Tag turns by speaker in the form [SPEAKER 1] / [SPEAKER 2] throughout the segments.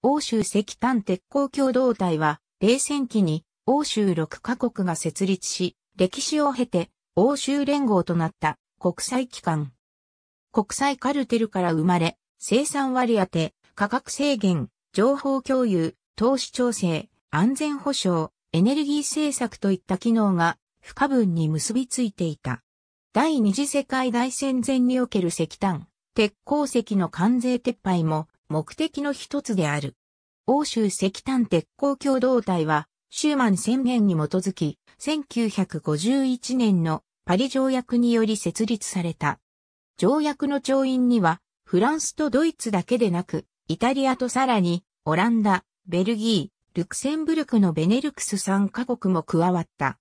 [SPEAKER 1] 欧州石炭鉄鋼共同体は、冷戦期に欧州6カ国が設立し、歴史を経て欧州連合となった国際機関。国際カルテルから生まれ、生産割り当て、価格制限、情報共有、投資調整、安全保障、エネルギー政策といった機能が不可分に結びついていた。第二次世界大戦前における石炭、鉄鉱石の関税撤廃も目的の一つである。欧州石炭鉄鋼共同体は、シューマン宣言に基づき、1951年のパリ条約により設立された。条約の調印には、フランスとドイツだけでなく、イタリアとさらに、オランダ、ベルギー、ルクセンブルクのベネルクス3カ国も加わった。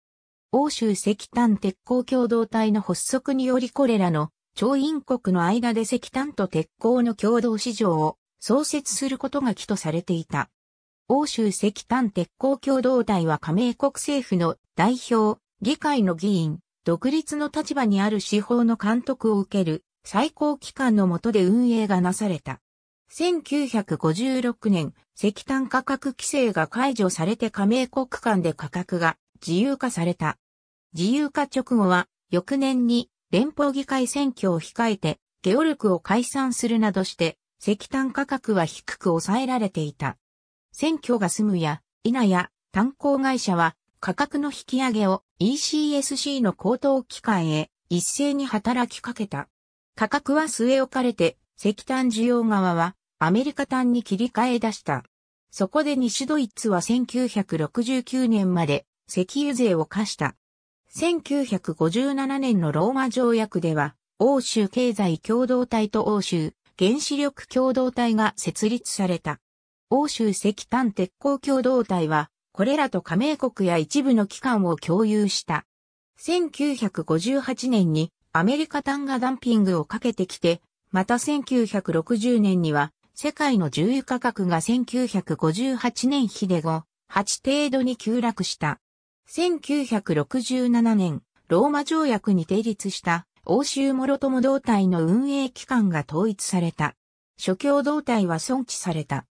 [SPEAKER 1] 欧州石炭鉄鋼共同体の発足によりこれらの調印国の間で石炭と鉄鋼の共同市場を創設することが起とされていた。欧州石炭鉄鋼共同体は加盟国政府の代表、議会の議員、独立の立場にある司法の監督を受ける最高機関の下で運営がなされた。1956年、石炭価格規制が解除されて加盟国間で価格が自由化された。自由化直後は、翌年に連邦議会選挙を控えて、ゲオルクを解散するなどして、石炭価格は低く抑えられていた。選挙が済むや、否や、炭鉱会社は価格の引き上げを ECSC の高等機関へ一斉に働きかけた。価格は据え置かれて、石炭需要側はアメリカ炭に切り替え出した。そこで西ドイツは1969年まで石油税を課した。1957年のローマ条約では、欧州経済共同体と欧州原子力共同体が設立された。欧州石炭鉄鋼共同体は、これらと加盟国や一部の機関を共有した。1958年にアメリカ単がダンピングをかけてきて、また1960年には世界の重油価格が1958年比で5、8程度に急落した。1967年、ローマ条約に定立した欧州諸友同体の運営機関が統一された。諸教同体は尊置された。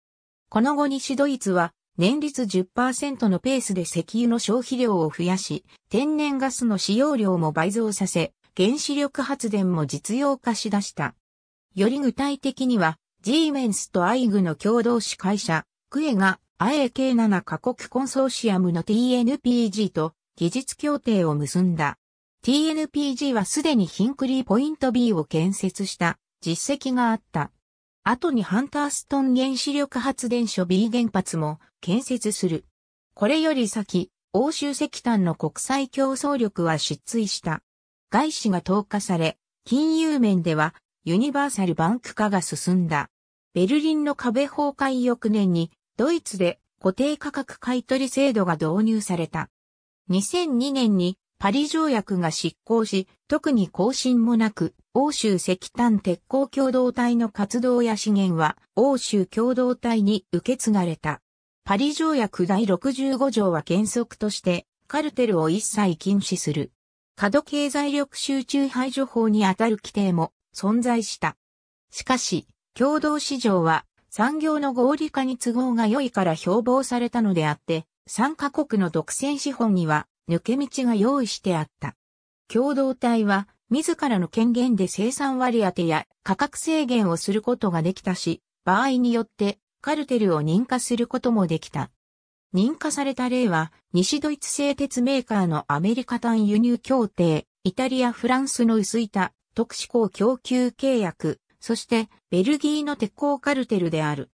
[SPEAKER 1] この後西ドイツは年率10%のペースで石油の消費量を増やし、天然ガスの使用量も倍増させ、原子力発電も実用化しだした。より具体的には、ジーメンスとアイグの共同司会社、クエが IAK7 カ国コンソーシアムの TNPG と技術協定を結んだ。TNPG はすでにヒンクリーポイント B を建設した実績があった。後にハンターストン原子力発電所 B 原発も建設する。これより先、欧州石炭の国際競争力は失墜した。外資が投下され、金融面ではユニバーサルバンク化が進んだ。ベルリンの壁崩壊翌年にドイツで固定価格買取制度が導入された。2002年にパリ条約が執行し、特に更新もなく、欧州石炭鉄鋼共同体の活動や資源は、欧州共同体に受け継がれた。パリ条約第65条は原則として、カルテルを一切禁止する。過度経済力集中排除法にあたる規定も存在した。しかし、共同市場は産業の合理化に都合が良いから標榜されたのであって、参加国の独占資本には抜け道が用意してあった。共同体は自らの権限で生産割当や価格制限をすることができたし、場合によってカルテルを認可することもできた。認可された例は、西ドイツ製鉄メーカーのアメリカ単輸入協定、イタリア・フランスの薄板、特殊鋼供給契約、そしてベルギーの鉄鋼カルテルである。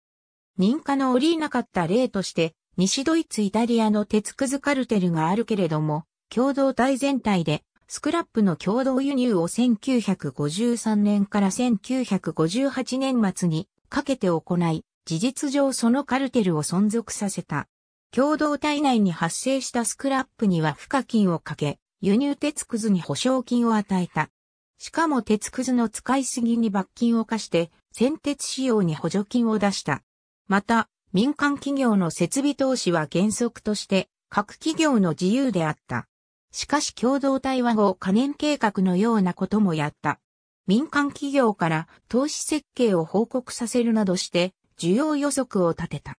[SPEAKER 1] 認可の降りなかった例として、西ドイツイタリアの鉄くずカルテルがあるけれども、共同体全体でスクラップの共同輸入を1953年から1958年末にかけて行い、事実上そのカルテルを存続させた。共同体内に発生したスクラップには付加金をかけ、輸入鉄くずに保証金を与えた。しかも鉄くずの使いすぎに罰金を課して、先鉄使用に補助金を出した。また、民間企業の設備投資は原則として各企業の自由であった。しかし共同体は後可燃計画のようなこともやった。民間企業から投資設計を報告させるなどして需要予測を立てた。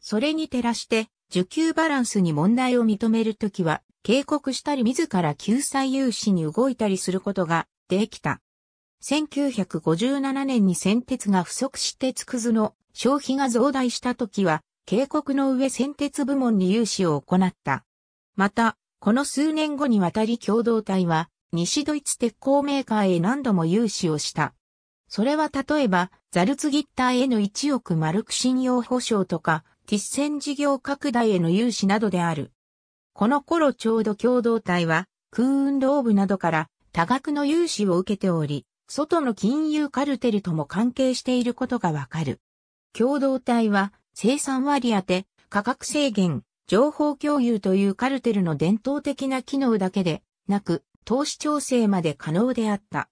[SPEAKER 1] それに照らして需給バランスに問題を認めるときは警告したり自ら救済融資に動いたりすることができた。1957年に先鉄が不足しつくずの消費が増大した時は、警告の上先鉄部門に融資を行った。また、この数年後にわたり共同体は、西ドイツ鉄鋼メーカーへ何度も融資をした。それは例えば、ザルツギッターへの1億マルク信用保証とか、ティッセン事業拡大への融資などである。この頃ちょうど共同体は、空運動部などから多額の融資を受けており、外の金融カルテルとも関係していることがわかる。共同体は生産割当、価格制限、情報共有というカルテルの伝統的な機能だけでなく、投資調整まで可能であった。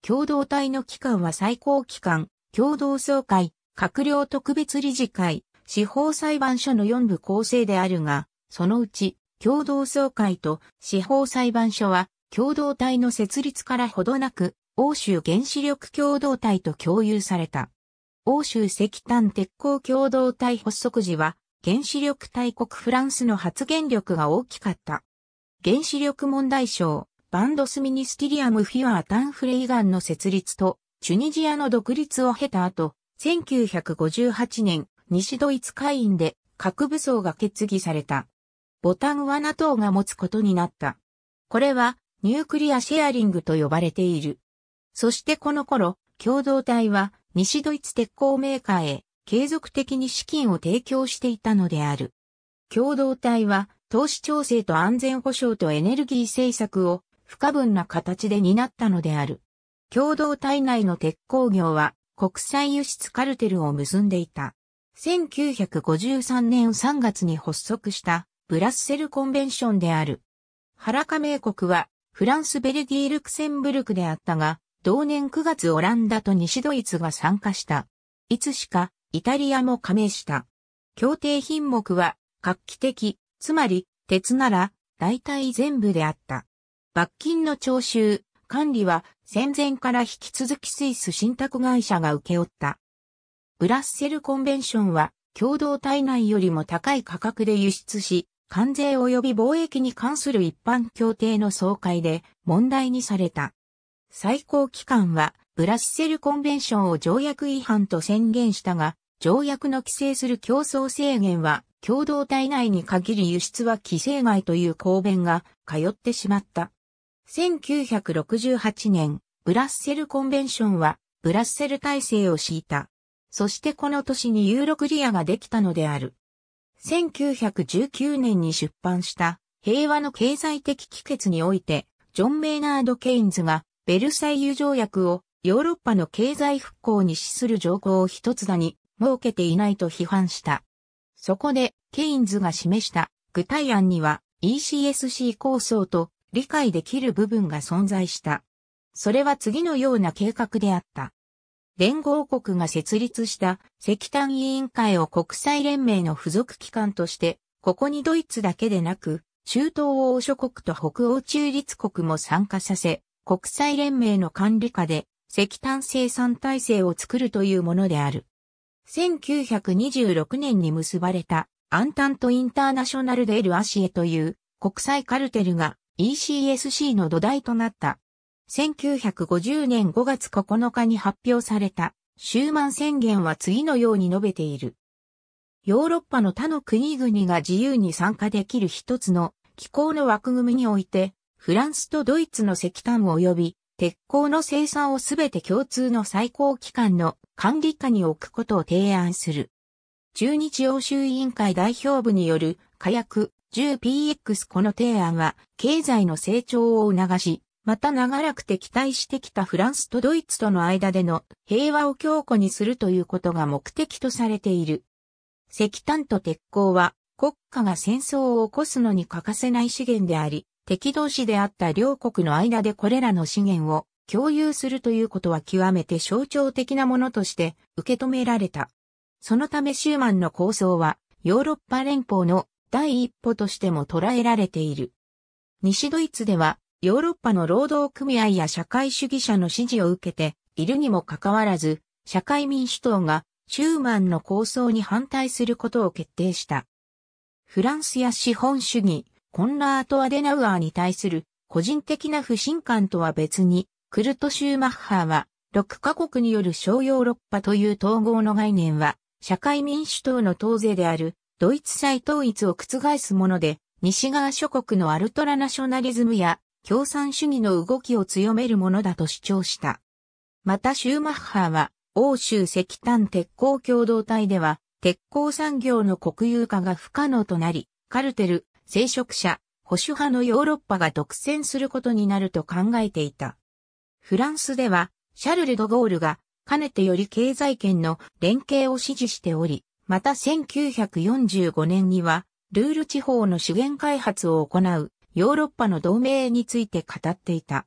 [SPEAKER 1] 共同体の機関は最高機関、共同総会、閣僚特別理事会、司法裁判所の4部構成であるが、そのうち、共同総会と司法裁判所は、共同体の設立からほどなく、欧州原子力共同体と共有された。欧州石炭鉄鋼共同体発足時は、原子力大国フランスの発言力が大きかった。原子力問題省、バンドスミニスティリアム・フィアー・タンフレイガンの設立と、チュニジアの独立を経た後、1958年、西ドイツ会員で核武装が決議された。ボタンは NATO が持つことになった。これは、ニュークリアシェアリングと呼ばれている。そしてこの頃、共同体は、西ドイツ鉄鋼メーカーへ継続的に資金を提供していたのである。共同体は投資調整と安全保障とエネルギー政策を不可分な形で担ったのである。共同体内の鉄鋼業は国際輸出カルテルを結んでいた。1953年3月に発足したブラッセルコンベンションである。原加盟国はフランス、ベルギー、ルクセンブルクであったが、同年9月オランダと西ドイツが参加した。いつしかイタリアも加盟した。協定品目は画期的、つまり鉄なら大体全部であった。罰金の徴収、管理は戦前から引き続きスイス信託会社が受け負った。ブラッセルコンベンションは共同体内よりも高い価格で輸出し、関税及び貿易に関する一般協定の総会で問題にされた。最高機関は、ブラッセルコンベンションを条約違反と宣言したが、条約の規制する競争制限は、共同体内に限り輸出は規制外という公弁が通ってしまった。1968年、ブラッセルコンベンションは、ブラッセル体制を敷いた。そしてこの年にユーロクリアができたのである。1919年に出版した平和の経済的帰結において、ジョン・メイナード・ケインズがベルサイユ条約をヨーロッパの経済復興に資する条項を一つだに設けていないと批判した。そこで、ケインズが示した具体案には ECSC 構想と理解できる部分が存在した。それは次のような計画であった。連合国が設立した石炭委員会を国際連盟の付属機関として、ここにドイツだけでなく、中東欧諸国と北欧中立国も参加させ、国際連盟の管理下で石炭生産体制を作るというものである。1926年に結ばれたアンタントインターナショナルデルアシエという国際カルテルが ECSC の土台となった。1950年5月9日に発表されたシューマン宣言は次のように述べている。ヨーロッパの他の国々が自由に参加できる一つの気候の枠組みにおいてフランスとドイツの石炭及び鉄鋼の生産をすべて共通の最高機関の管理下に置くことを提案する。中日欧州委員会代表部による火薬 10px この提案は経済の成長を促し、また長らく敵対してきたフランスとドイツとの間での平和を強固にするということが目的とされている。石炭と鉄鋼は国家が戦争を起こすのに欠かせない資源であり、敵同士であった両国の間でこれらの資源を共有するということは極めて象徴的なものとして受け止められた。そのためシューマンの構想はヨーロッパ連邦の第一歩としても捉えられている。西ドイツではヨーロッパの労働組合や社会主義者の支持を受けているにもかかわらず、社会民主党がシューマンの構想に反対することを決定した。フランスや資本主義、コンラート・アデナウアーに対する個人的な不信感とは別に、クルト・シューマッハーは、6カ国による小ヨーロッパという統合の概念は、社会民主党の党勢である、ドイツ再統一を覆すもので、西側諸国のアルトラナショナリズムや共産主義の動きを強めるものだと主張した。またシューマッハーは、欧州石炭鉄鋼共同体では、鉄鋼産業の国有化が不可能となり、カルテル、聖職者、保守派のヨーロッパが独占することになると考えていた。フランスでは、シャルル・ド・ゴールが、かねてより経済圏の連携を支持しており、また1945年には、ルール地方の資源開発を行うヨーロッパの同盟について語っていた。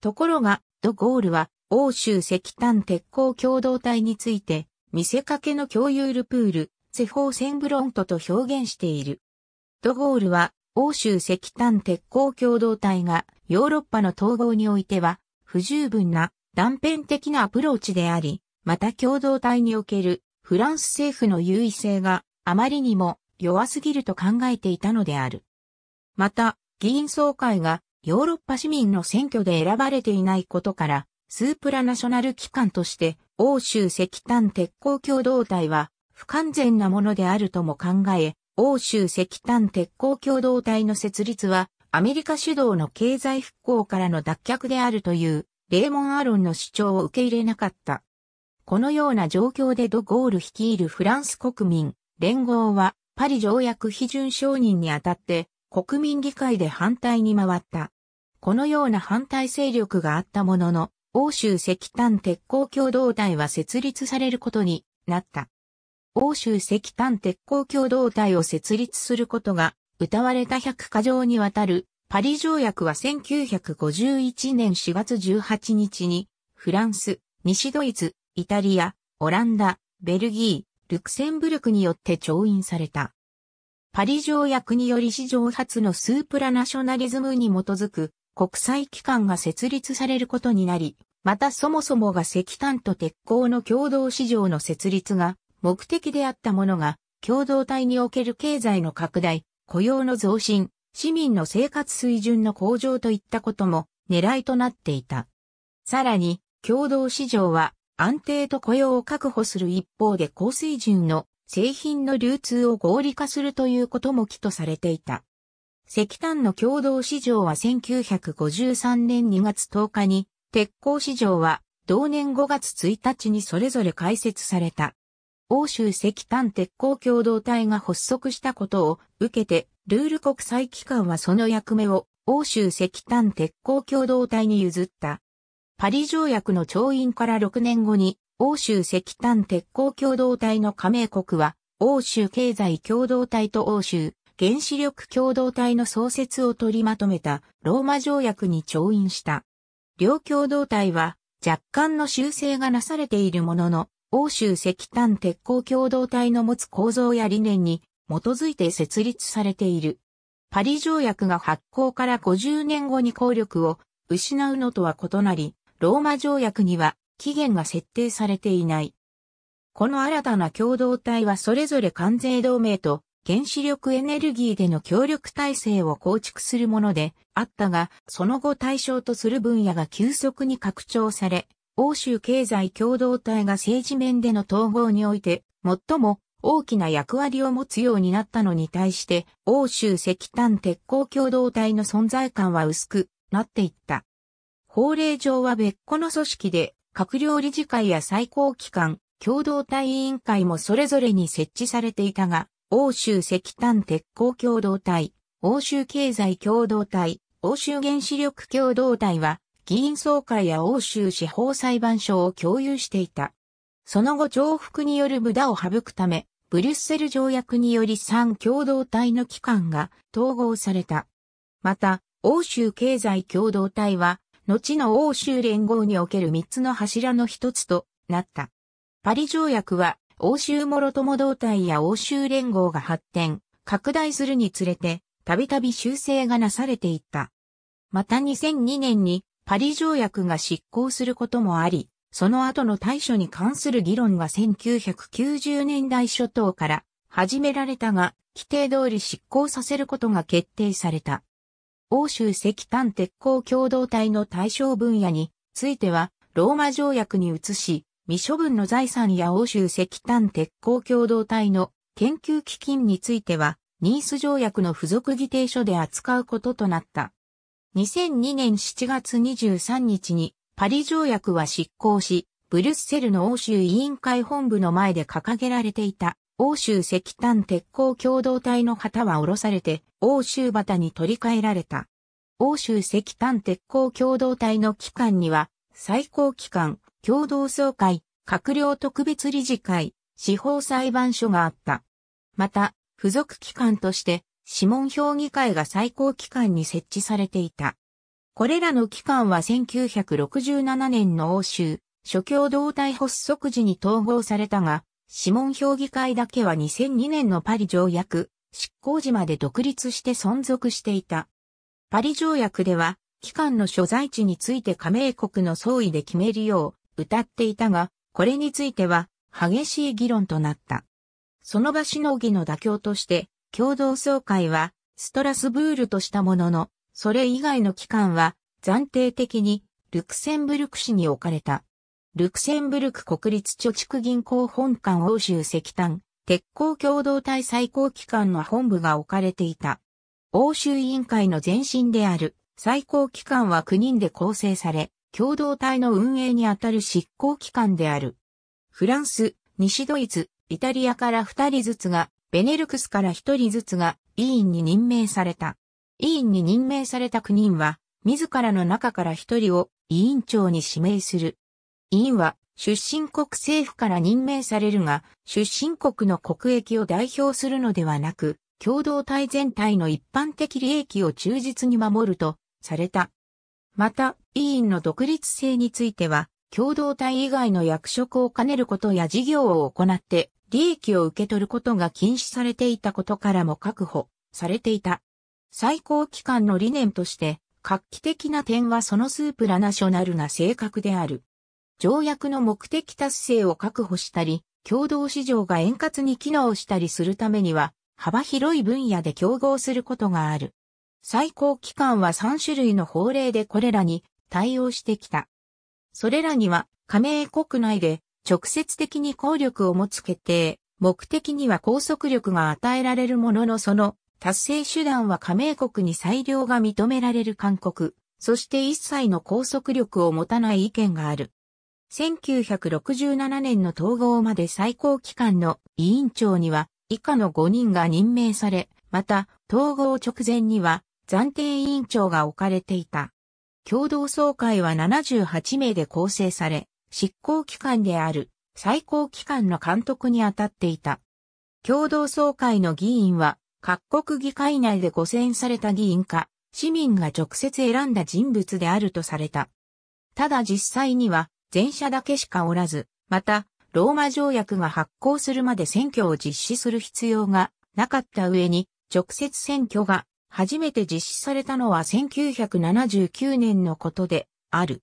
[SPEAKER 1] ところが、ド・ゴールは、欧州石炭鉄鋼共同体について、見せかけの共有ルプール、セフォーセンブロントと表現している。ドゴールは、欧州石炭鉄鋼共同体がヨーロッパの統合においては不十分な断片的なアプローチであり、また共同体におけるフランス政府の優位性があまりにも弱すぎると考えていたのである。また、議員総会がヨーロッパ市民の選挙で選ばれていないことから、スープラナショナル機関として欧州石炭鉄鋼共同体は不完全なものであるとも考え、欧州石炭鉄鋼共同体の設立は、アメリカ主導の経済復興からの脱却であるという、レーモン・アロンの主張を受け入れなかった。このような状況でド・ゴール率いるフランス国民、連合は、パリ条約批准承認にあたって、国民議会で反対に回った。このような反対勢力があったものの、欧州石炭鉄鋼共同体は設立されることになった。欧州石炭鉄鋼共同体を設立することが、歌われた100条にわたる、パリ条約は1951年4月18日に、フランス、西ドイツ、イタリア、オランダ、ベルギー、ルクセンブルクによって調印された。パリ条約により史上初のスープラナショナリズムに基づく国際機関が設立されることになり、またそもそもが石炭と鉄鋼の共同市場の設立が目的であったものが、共同体における経済の拡大、雇用の増進、市民の生活水準の向上といったことも狙いとなっていた。さらに、共同市場は安定と雇用を確保する一方で高水準の製品の流通を合理化するということも起とされていた。石炭の共同市場は1953年2月10日に、鉄鋼市場は同年5月1日にそれぞれ開設された。欧州石炭鉄鋼共同体が発足したことを受けて、ルール国際機関はその役目を欧州石炭鉄鋼共同体に譲った。パリ条約の調印から6年後に、欧州石炭鉄鋼共同体の加盟国は、欧州経済共同体と欧州原子力共同体の創設を取りまとめたローマ条約に調印した。両共同体は若干の修正がなされているものの、欧州石炭鉄鋼共同体の持つ構造や理念に基づいて設立されている。パリ条約が発行から50年後に効力を失うのとは異なり、ローマ条約には期限が設定されていない。この新たな共同体はそれぞれ関税同盟と原子力エネルギーでの協力体制を構築するものであったが、その後対象とする分野が急速に拡張され、欧州経済共同体が政治面での統合において、最も大きな役割を持つようになったのに対して、欧州石炭鉄鋼共同体の存在感は薄くなっていった。法令上は別個の組織で、閣僚理事会や最高機関、共同体委員会もそれぞれに設置されていたが、欧州石炭鉄鋼共同体、欧州経済共同体、欧州原子力共同体は、議員総会や欧州司法裁判所を共有していた。その後重複による無駄を省くため、ブリュッセル条約により3共同体の機関が統合された。また、欧州経済共同体は、後の欧州連合における3つの柱の一つとなった。パリ条約は、欧州諸共同体や欧州連合が発展、拡大するにつれて、たびたび修正がなされていった。また2002年にパリ条約が執行することもあり、その後の対処に関する議論は1990年代初頭から始められたが、規定通り執行させることが決定された。欧州石炭鉄鋼共同体の対象分野については、ローマ条約に移し、未処分の財産や欧州石炭鉄鋼共同体の研究基金については、ニース条約の付属議定書で扱うこととなった。2002年7月23日にパリ条約は執行し、ブリュッセルの欧州委員会本部の前で掲げられていた欧州石炭鉄鋼共同体の旗は下ろされて欧州旗に取り替えられた。欧州石炭鉄鋼共同体の機関には最高機関、共同総会、閣僚特別理事会、司法裁判所があった。また、付属機関として諮問評議会が最高機関に設置されていた。これらの機関は1967年の欧州、諸共同体発足時に統合されたが、諮問評議会だけは2002年のパリ条約、執行時まで独立して存続していた。パリ条約では、機関の所在地について加盟国の総意で決めるよう、謳っていたが、これについては、激しい議論となった。その場しのぎの妥協として、共同総会はストラスブールとしたものの、それ以外の機関は暫定的にルクセンブルク市に置かれた。ルクセンブルク国立貯蓄銀行本館欧州石炭、鉄鋼共同体最高機関の本部が置かれていた。欧州委員会の前身である最高機関は9人で構成され、共同体の運営にあたる執行機関である。フランス、西ドイツ、イタリアから2人ずつがベネルクスから一人ずつが委員に任命された。委員に任命された9人は、自らの中から一人を委員長に指名する。委員は出身国政府から任命されるが、出身国の国益を代表するのではなく、共同体全体の一般的利益を忠実に守るとされた。また、委員の独立性については、共同体以外の役職を兼ねることや事業を行って利益を受け取ることが禁止されていたことからも確保されていた。最高機関の理念として、画期的な点はそのスープラナショナルな性格である。条約の目的達成を確保したり、共同市場が円滑に機能したりするためには、幅広い分野で競合することがある。最高機関は3種類の法令でこれらに対応してきた。それらには、加盟国内で直接的に効力を持つ決定、目的には拘束力が与えられるもののその達成手段は加盟国に裁量が認められる勧告、そして一切の拘束力を持たない意見がある。1967年の統合まで最高機関の委員長には以下の5人が任命され、また統合直前には暫定委員長が置かれていた。共同総会は78名で構成され、執行機関である最高機関の監督に当たっていた。共同総会の議員は各国議会内で5選された議員か市民が直接選んだ人物であるとされた。ただ実際には前者だけしかおらず、またローマ条約が発行するまで選挙を実施する必要がなかった上に直接選挙が初めて実施されたのは1979年のことである。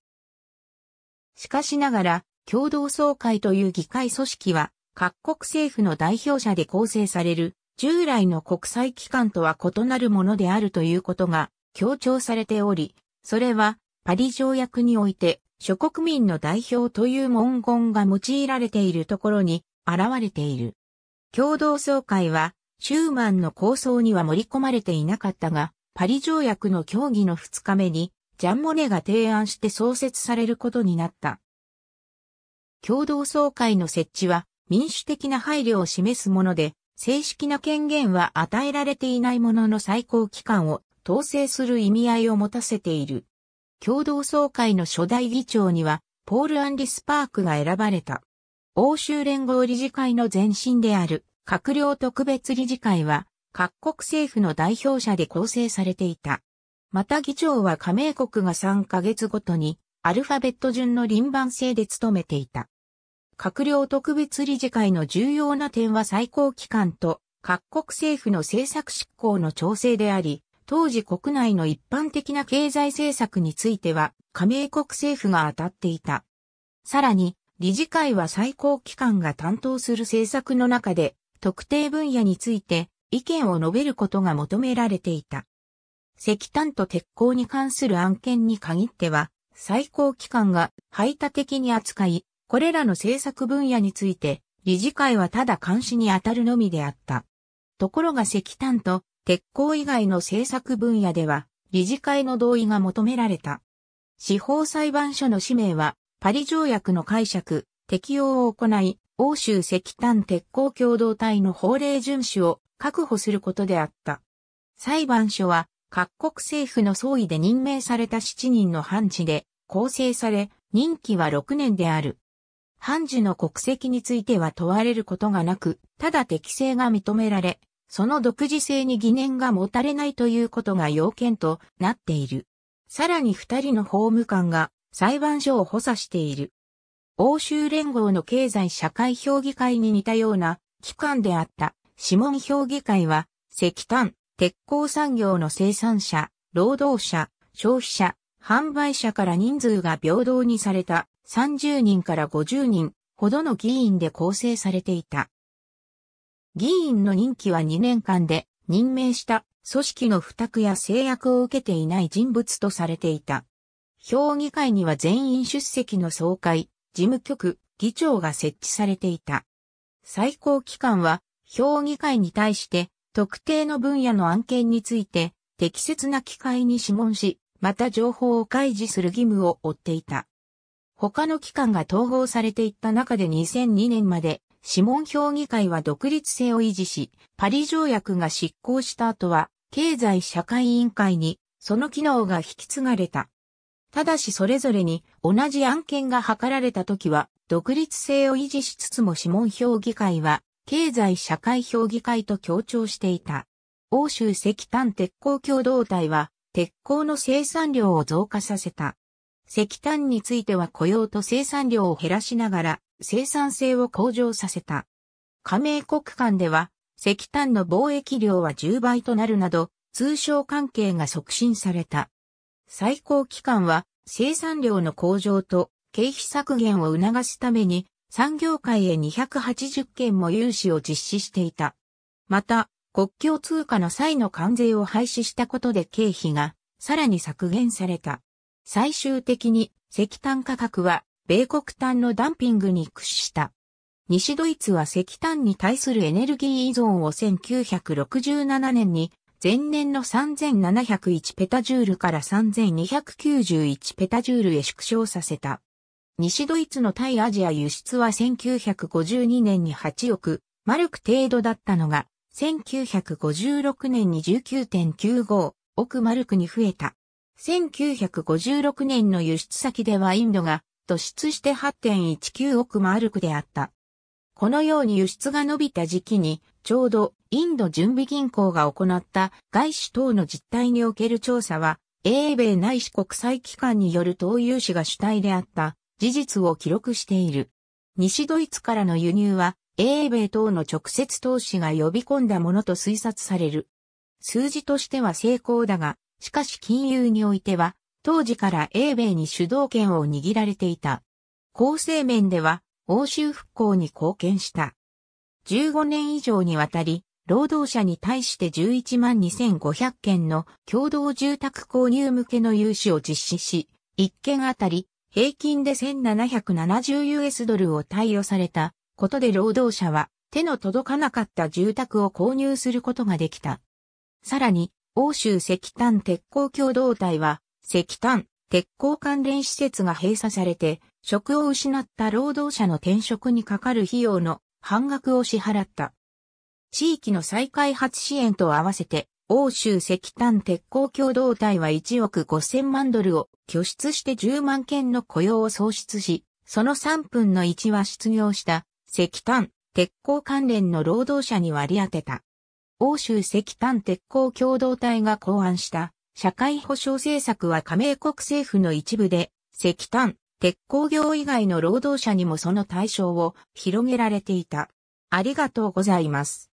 [SPEAKER 1] しかしながら、共同総会という議会組織は、各国政府の代表者で構成される、従来の国際機関とは異なるものであるということが強調されており、それは、パリ条約において、諸国民の代表という文言が用いられているところに現れている。共同総会は、シューマンの構想には盛り込まれていなかったが、パリ条約の協議の2日目に、ジャン・モネが提案して創設されることになった。共同総会の設置は民主的な配慮を示すもので、正式な権限は与えられていないものの最高機関を統制する意味合いを持たせている。共同総会の初代議長には、ポール・アンリ・スパークが選ばれた。欧州連合理事会の前身である、閣僚特別理事会は、各国政府の代表者で構成されていた。また議長は加盟国が3ヶ月ごとにアルファベット順の輪番制で務めていた。閣僚特別理事会の重要な点は最高機関と各国政府の政策執行の調整であり、当時国内の一般的な経済政策については加盟国政府が当たっていた。さらに、理事会は最高機関が担当する政策の中で特定分野について意見を述べることが求められていた。石炭と鉄鋼に関する案件に限っては、最高機関が排他的に扱い、これらの政策分野について、理事会はただ監視に当たるのみであった。ところが石炭と鉄鋼以外の政策分野では、理事会の同意が求められた。司法裁判所の使命は、パリ条約の解釈、適用を行い、欧州石炭鉄鋼共同体の法令遵守を確保することであった。裁判所は、各国政府の総意で任命された7人の判事で構成され、任期は6年である。判事の国籍については問われることがなく、ただ適性が認められ、その独自性に疑念が持たれないということが要件となっている。さらに二人の法務官が裁判所を補佐している。欧州連合の経済社会評議会に似たような機関であった諮問評議会は石炭、鉄鋼産業の生産者、労働者、消費者、販売者から人数が平等にされた30人から50人ほどの議員で構成されていた。議員の任期は2年間で任命した組織の付託や制約を受けていない人物とされていた。評議会には全員出席の総会、事務局、議長が設置されていた。最高機関は評議会に対して特定の分野の案件について、適切な機会に諮問し、また情報を開示する義務を負っていた。他の機関が統合されていった中で2002年まで、諮問評議会は独立性を維持し、パリ条約が執行した後は、経済社会委員会に、その機能が引き継がれた。ただしそれぞれに同じ案件が図られた時は、独立性を維持しつつも諮問評議会は経済社会評議会と協調していた。欧州石炭鉄鋼共同体は、鉄鋼の生産量を増加させた。石炭については雇用と生産量を減らしながら生産性を向上させた。加盟国間では石炭の貿易量は10倍となるなど通商関係が促進された。最高期間は生産量の向上と経費削減を促すために産業界へ280件も融資を実施していた。また、国境通貨の際の関税を廃止したことで経費がさらに削減された。最終的に石炭価格は米国炭のダンピングに屈した。西ドイツは石炭に対するエネルギー依存を1967年に前年の3701ペタジュールから3291ペタジュールへ縮小させた。西ドイツの対アジア輸出は1952年に8億、マルク程度だったのが、1956年に19.95億マルクに増えた。1956年の輸出先ではインドが突出して8.19億マルクであった。このように輸出が伸びた時期に、ちょうどインド準備銀行が行った外資等の実態における調査は、英米内資国際機関による投融資が主体であった事実を記録している。西ドイツからの輸入は、英米等の直接投資が呼び込んだものと推察される。数字としては成功だが、しかし金融においては、当時から英米に主導権を握られていた。構成面では、欧州復興に貢献した。15年以上にわたり、労働者に対して11万2500件の共同住宅購入向けの融資を実施し、1件あたり平均で 1770US ドルを貸与されたことで労働者は手の届かなかった住宅を購入することができた。さらに、欧州石炭鉄鋼共同体は、石炭、鉄鋼関連施設が閉鎖されて、職を失った労働者の転職にかかる費用の半額を支払った。地域の再開発支援と合わせて、欧州石炭鉄鋼共同体は1億5000万ドルを拠出して10万件の雇用を創出し、その3分の1は失業した石炭、鉄鋼関連の労働者に割り当てた。欧州石炭鉄鋼共同体が考案した社会保障政策は加盟国政府の一部で石炭、鉄鋼業以外の労働者にもその対象を広げられていた。ありがとうございます。